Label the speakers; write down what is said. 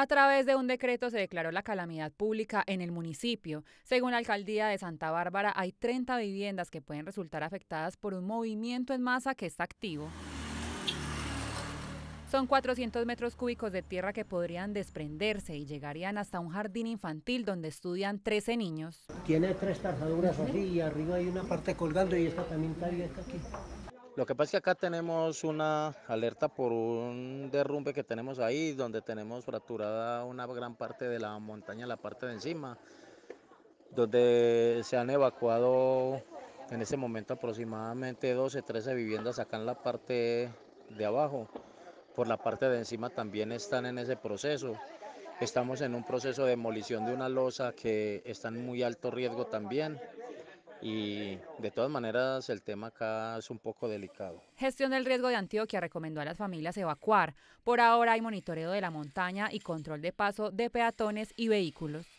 Speaker 1: A través de un decreto se declaró la calamidad pública en el municipio. Según la alcaldía de Santa Bárbara, hay 30 viviendas que pueden resultar afectadas por un movimiento en masa que está activo. Son 400 metros cúbicos de tierra que podrían desprenderse y llegarían hasta un jardín infantil donde estudian 13 niños.
Speaker 2: Tiene tres tarzaduras así y arriba hay una parte colgando y esta también está aquí. Lo que pasa
Speaker 3: es que acá tenemos una alerta por un derrumbe que tenemos ahí, donde tenemos fracturada una gran parte de la montaña, la parte de encima, donde se han evacuado en ese momento aproximadamente 12, 13 viviendas acá en la parte de abajo. Por la parte de encima también están en ese proceso. Estamos en un proceso de demolición de una losa que está en muy alto riesgo también y de todas maneras el tema acá es un poco delicado.
Speaker 1: Gestión del riesgo de Antioquia recomendó a las familias evacuar. Por ahora hay monitoreo de la montaña y control de paso de peatones y vehículos.